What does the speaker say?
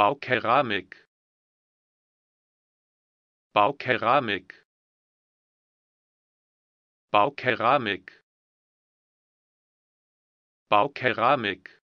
Baukeramik Baukeramik Baukeramik Baukeramik